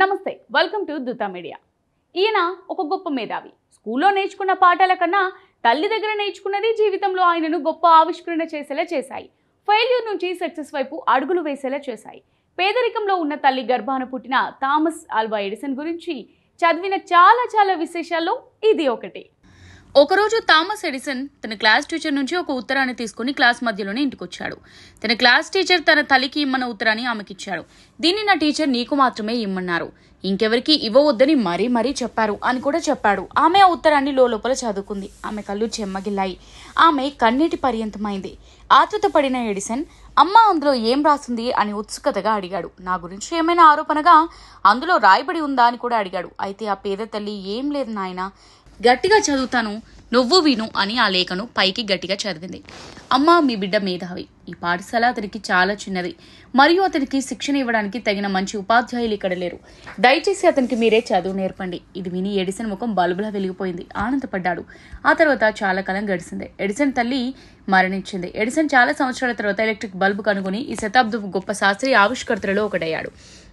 నమస్తే welcome to దుతా media ఈయన ఒక గొప్ప మేధావి స్కూల్లో నేర్చుకున్న పాఠాల కన్నా తల్లి దగ్గర నేర్చుకున్నది జీవితంలో ఆయనను గొప్ప ఆవిష్కరణ చేసేలా చేశాయి ఫెయిల్యూర్ నుంచి సక్సెస్ వైపు అడుగులు వేసేలా చేశాయి పేదరికంలో ఉన్న తల్లి గర్భాన పుట్టిన థామస్ ఆల్వా ఎడిసన్ గురించి చదివిన చాలా చాలా విశేషాల్లో ఇది ఒకటి ఒకరోజు థామస్ ఎడిసన్ తన క్లాస్ టీచర్ నుంచి ఒక ఉత్తరాన్ని తీసుకుని క్లాస్ మధ్యలోనే ఇంటికొచ్చాడు తన క్లాస్ టీచర్ తన తల్లికి ఇమ్మన్న ఉత్తరాన్ని ఆమెకిచ్చాడు దీన్ని నా టీచర్ నీకు మాత్రమే ఇమ్మన్నారు ఇంకెవరికి ఇవ్వవద్దని మరీ మరీ చెప్పారు అని కూడా చెప్పాడు ఆమె ఆ ఉత్తరాన్ని లోపల చదువుకుంది ఆమె కళ్ళు చెమ్మగిల్లాయి ఆమె కన్నీటి పర్యంతమైంది ఆతృతపడిన ఎడిసన్ అమ్మ అందులో ఏం రాసింది అని ఉత్సుకతగా అడిగాడు నా గురించి ఏమైనా ఆరోపణగా అందులో రాయబడి ఉందా అని కూడా అడిగాడు అయితే ఆ పేద తల్లి ఏం లేదు నాయన గట్టిగా చదువుతాను నువ్వు విను అని ఆ లేఖను పైకి గట్టిగా చదివింది అమ్మ మీ బిడ్డ మేధావి ఈ పాఠశాల అతనికి చాలా చిన్నది మరియు అతనికి శిక్షణ ఇవ్వడానికి తగిన మంచి ఉపాధ్యాయులు ఇక్కడ లేరు దయచేసి అతనికి మీరే చదువు నేర్పండి ఇది విని ఎడిసన్ ముఖం బలుబుల వెలిగిపోయింది ఆనందపడ్డాడు ఆ తర్వాత చాలా కాలం గడిచింది ఎడిసన్ తల్లి మరణించింది ఎడిసన్ చాలా సంవత్సరాల తర్వాత ఎలక్ట్రిక్ బల్బు కనుగొని ఈ శతాబ్దపు గొప్ప శాస్త్రీయ ఆవిష్కర్తలలో ఒకటయ్యాడు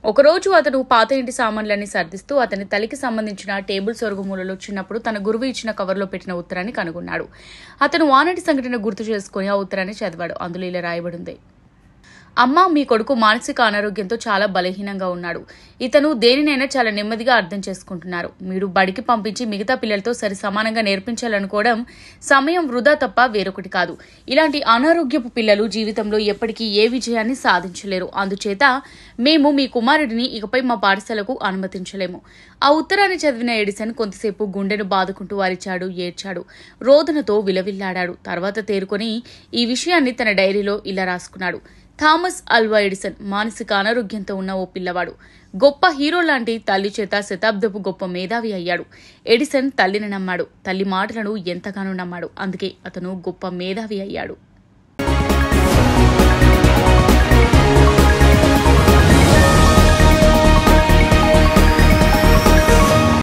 ఒకరోజు అతడు పాత ఇంటి సామాన్లన్నీ సర్దిస్తూ అతని తల్లికి సంబంధించిన టేబుల్ సొరుగు మూలలో చిన్నప్పుడు తన గురువు ఇచ్చిన కవర్లో పెట్టిన ఉత్తరాన్ని కనుగొన్నాడు అతను వానటి సంఘటన గుర్తు చేసుకుని ఆ ఉత్తరాన్ని చదివాడు అందులో ఇలా రాయబడింది అమ్మ మీ కొడుకు మానసిక అనారోగ్యంతో చాలా బలహీనంగా ఉన్నాడు ఇతను దేనినైనా చాలా నెమ్మదిగా అర్థం చేసుకుంటున్నారు మీరు బడికి పంపించి మిగతా పిల్లలతో సరి సమానంగా నేర్పించాలనుకోవడం సమయం వృధా తప్ప వేరొకటి కాదు ఇలాంటి అనారోగ్యపు పిల్లలు జీవితంలో ఎప్పటికీ ఏ విజయాన్ని సాధించలేరు అందుచేత మేము మీ కుమారుడిని ఇకపై మా పాఠశాలకు అనుమతించలేము ఆ ఉత్తరాన్ని చదివిన ఎడిసన్ కొంతసేపు గుండెను బాదుకుంటూ వారిచాడు ఏడ్చాడు రోదనతో విలవిల్లాడాడు తర్వాత తేరుకొని ఈ విషయాన్ని తన డైరీలో ఇలా రాసుకున్నాడు థామస్ అల్వా ఎడిసన్ మానసిక అనారోగ్యంతో ఉన్న ఓ పిల్లవాడు గొప్ప హీరో లాంటి తల్లి చేత శతాబ్దపు గొప్ప మేధావి అయ్యాడు ఎడిసన్ తల్లిని నమ్మాడు తల్లి మాటలను ఎంతగానో నమ్మాడు అందుకే అతను గొప్ప మేధావి అయ్యాడు